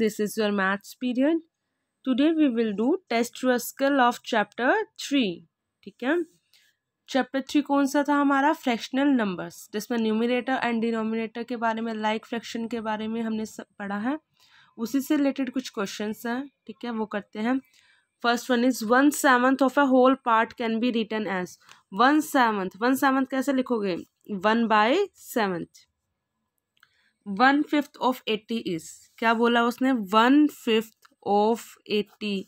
this is your maths period today we will do test rascal of chapter three ठीक है chapter three कौन सा था हमारा फ्रैक्शनल नंबर्स जिसमें न्यूमिनेटर एंड डिनोमिनेटर के बारे में लाइक like फ्रैक्शन के बारे में हमने सब पढ़ा है उसी से रिलेटेड कुछ क्वेश्चंस हैं ठीक है वो करते हैं first one is one seventh of a whole part can be written as one seventh one seventh कैसे लिखोगे one by seventh one fifth of eighty is क्या बोला उसने वन फिफ्थ ऑफ एट्टी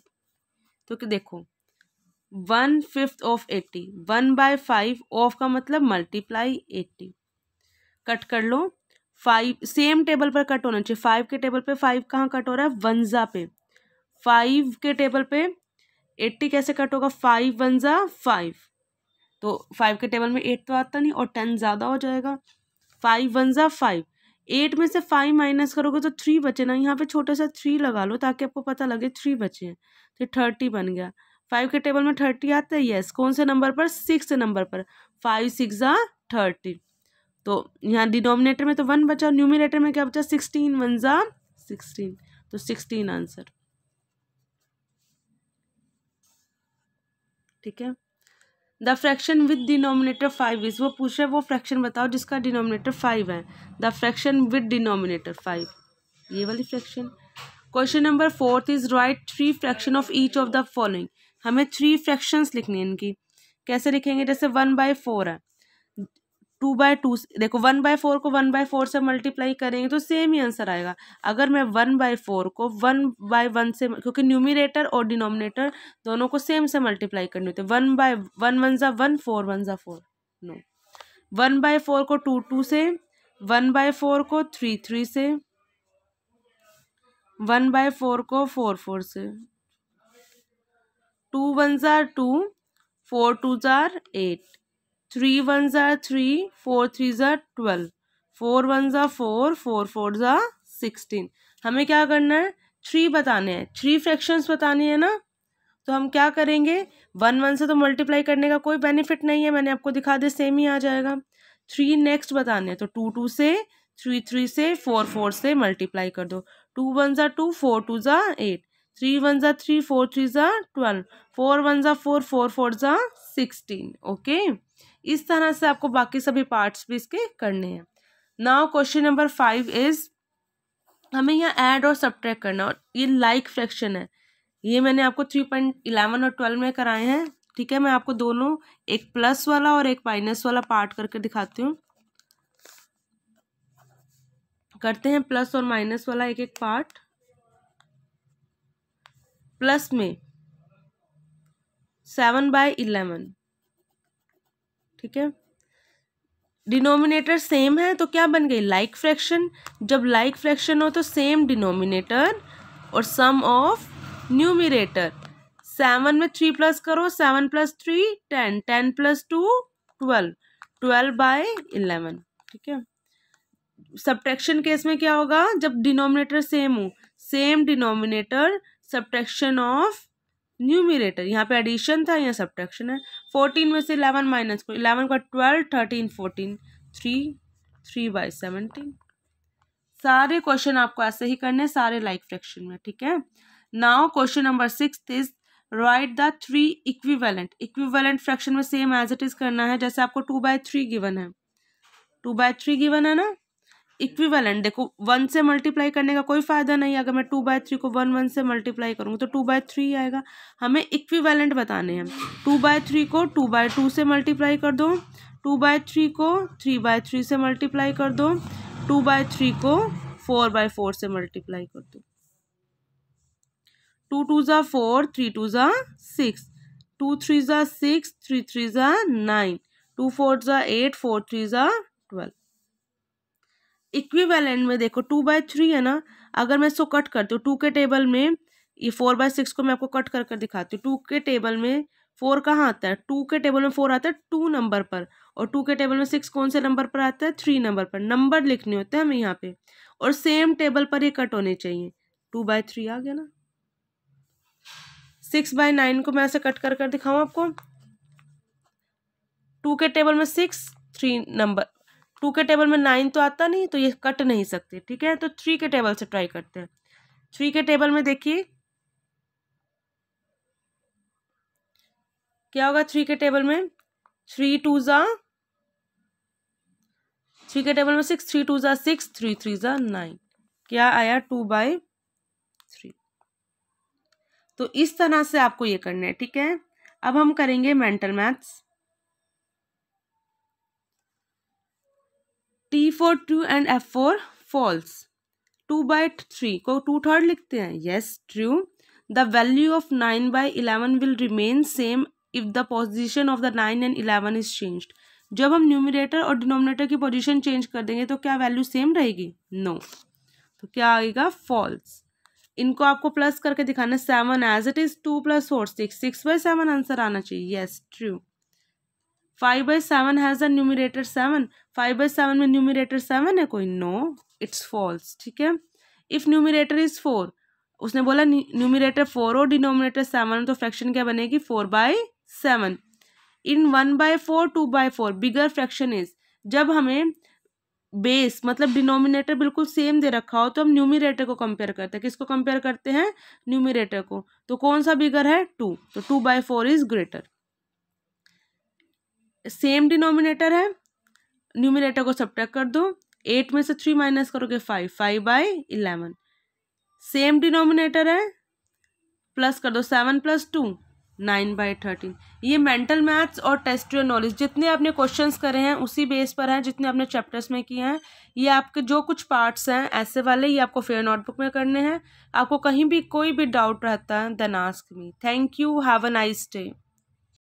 तो कि देखो one fifth of eighty one by five of का मतलब मल्टीप्लाई एट्टी कट कर लो फाइव सेम टेबल पर कट होना चाहिए फाइव के टेबल पे फाइव कहाँ कट हो रहा है वनजा पे फाइव के टेबल पे एट्टी कैसे कट होगा फाइव वनजा फाइव तो फाइव के टेबल में एट तो आता नहीं और टेन ज़्यादा हो जाएगा फाइव वन ज़ा फाइव एट में से फाइव माइनस करोगे तो थ्री बचे ना यहाँ पे छोटा सा थ्री लगा लो ताकि आपको पता लगे थ्री बचे हैं तो थर्टी बन गया फाइव के टेबल में थर्टी आता है यस कौन से नंबर पर सिक्स नंबर पर फाइव सिक्स आ थर्टी तो यहाँ डिनोमिनेटर में तो वन बचा और न्यूमिनेटर में क्या बचा सिक्सटीन वन ज़ा सिक्सटीन तो सिक्सटीन आंसर ठीक है the fraction with denominator five is वो पूछ रहे वो फ्रैक्शन बताओ जिसका डिनोमिनेटर फाइव है the fraction with denominator five ये वाली fraction question number fourth is write three fraction of each of the following हमें थ्री फ्रैक्शंस लिखनी है इनकी कैसे लिखेंगे जैसे वन बाई फोर है टू बाय टू देखो वन बाय फोर को वन बाय फोर से मल्टीप्लाई करेंगे तो सेम ही आंसर आएगा अगर मैं वन बाय फोर को वन बाय वन से क्योंकि न्यूमिनेटर और डिनोमिनेटर दोनों को सेम से मल्टीप्लाई करनी होती है वन बाय वन वन ज़ा वन फोर वन ज़ा four no one by four को टू टू से वन बाय फोर को थ्री थ्री से वन बाय फोर को फोर फोर से टू वन ज़ार टू फोर टू ज़ार एट थ्री वन ज़ा थ्री फोर थ्री ज़ा ट्वेल्व फोर वन ज़ा फोर फोर फोर ज़ा सिक्सटीन हमें क्या करना है थ्री बताने हैं थ्री फ्रैक्शंस बतानी है ना तो हम क्या करेंगे वन वन से तो मल्टीप्लाई करने का कोई बेनिफिट नहीं है मैंने आपको दिखा दे सेम ही आ जाएगा थ्री नेक्स्ट बताने हैं तो टू टू से थ्री थ्री से फोर फोर से मल्टीप्लाई कर दो टू वन ज़ा टू फोर टू ज़ा एट थ्री वन ज़ा थ्री फोर थ्री ज़ा ट्वेल्व फोर वन ज़ा फोर फोर फोर ज़ा सिक्सटीन ओके इस तरह से आपको बाकी सभी पार्ट्स भी इसके करने हैं now question number five is हमें यहाँ ऐड और ट्रैक करना और ये लाइक like फ्रैक्शन है ये मैंने आपको थ्री पॉइंट इलेवन और ट्वेल्व में कराए हैं ठीक है मैं आपको दोनों एक प्लस वाला और एक माइनस वाला पार्ट करके दिखाती हूँ करते हैं प्लस और माइनस वाला एक एक पार्ट प्लस में सेवन बाय इलेवन ठीक है डिनोमिनेटर सेम है तो क्या बन गई लाइक फ्रैक्शन जब लाइक फ्रैक्शन हो तो सेम डिनोमिनेटर और सम ऑफ न्यूमिनेटर सेवन में थ्री प्लस करो seven plus three ten ten plus two twelve twelve by eleven ठीक है सब्ट्रैक्शन केस में क्या होगा जब डिनोमिनेटर सेम हो same denominator subtraction of numerator यहाँ पे एडिशन था यहाँ सब्ट्रैक्शन है फोर्टीन में से इलेवन माइनस को इलेवन का twelve thirteen fourteen three three by seventeen सारे क्वेश्चन आपको ऐसे ही करने हैं सारे लाइक फ्रैक्शन में ठीक है now question number six is write the three equivalent equivalent fraction में सेम एज इट इज करना है जैसे आपको टू बाय थ्री गिवन है टू बाय थ्री गिवन है ना इक्विवेलेंट देखो वन से मल्टीप्लाई करने का कोई फ़ायदा नहीं अगर मैं टू बाय थ्री को वन वन से मल्टीप्लाई करूंगा तो टू बाय थ्री आएगा हमें इक्विवेलेंट बताने हैं टू बाय थ्री को टू बाय टू से मल्टीप्लाई कर दो टू बाय थ्री को थ्री बाय थ्री से मल्टीप्लाई कर दो टू बाय थ्री को फोर बाय फोर से मल्टीप्लाई कर दो टू टू ज़ा फोर थ्री टू ज़ा सिक्स टू थ्री ज़ा सिक्स थ्री थ्री ज़ा नाइन टू फोर ज़ा एट फोर थ्री ज़ा ट्वेल्व इक्विवेलेंट में देखो टू बाय थ्री है ना अगर मैं इसको कट करती हूँ टू के टेबल में ये फोर बाय सिक्स को मैं आपको कट कर कर दिखाती हूँ टू के टेबल में फोर कहाँ आता है टू के टेबल में फोर आता है टू नंबर पर और टू के टेबल में सिक्स कौन से नंबर पर आता है थ्री नंबर पर नंबर लिखने होते हैं हमें यहाँ पे और सेम टेबल पर ये कट होने चाहिए टू बाय थ्री आ गया ना सिक्स बाय नाइन को मैं ऐसे कट कर कर दिखाऊँ आपको टू के टेबल में सिक्स थ्री नंबर टू के टेबल में नाइन तो आता नहीं तो ये कट नहीं सकती ठीक है तो थ्री के टेबल से ट्राई करते हैं थ्री के टेबल में देखिए क्या होगा थ्री के टेबल में थ्री टू ज़ा थ्री के टेबल में सिक्स थ्री टू ज़ा सिक्स थ्री थ्री ज़ा नाइन क्या आया टू बाई थ्री तो इस तरह से आपको ये करना है ठीक है अब हम करेंगे mental maths T for true and F for false two by three को टू थर्ड लिखते हैं yes true the value of nine by eleven will remain same if the position of the nine and eleven is change जब हम numerator और denominator की position change कर देंगे तो क्या वैल्यू सेम रहेगी नो no. तो क्या आएगा फॉल्स इनको आपको प्लस करके दिखाना seven as it is two plus four six six by seven answer आना चाहिए yes true five by seven has a numerator seven five by seven में न्यूमिनेटर सेवन है कोई नो इट्स फॉल्स ठीक है इफ़ न्यूमिनेटर इज़ फोर उसने बोला numerator four और डिनोमिनेटर सेवन तो फ्रैक्शन क्या बनेगी four by seven in one by four two by four bigger fraction is जब हमें बेस मतलब डिनोमिनेटर बिल्कुल सेम दे रखा हो तो हम न्यूमिनेटर को कंपेयर करते हैं किसको कंपेयर करते हैं न्यूमिनेटर को तो कौन सा बिगर है टू तो two by four is greater same denominator है न्यूमिनेटर को सब्ट्रैक्ट कर दो एट में से थ्री माइनस करोगे five five by eleven same denominator है प्लस कर दो seven plus two nine by thirteen ये मेंटल मैथ्स और टेस्टुअल नॉलेज जितने आपने क्वेश्चंस करे हैं उसी बेस पर हैं जितने आपने चैप्टर्स में किए हैं ये आपके जो कुछ पार्ट्स हैं ऐसे वाले ये आपको फेयर नोटबुक में करने हैं आपको कहीं भी कोई भी डाउट रहता है then ask me thank you have a nice day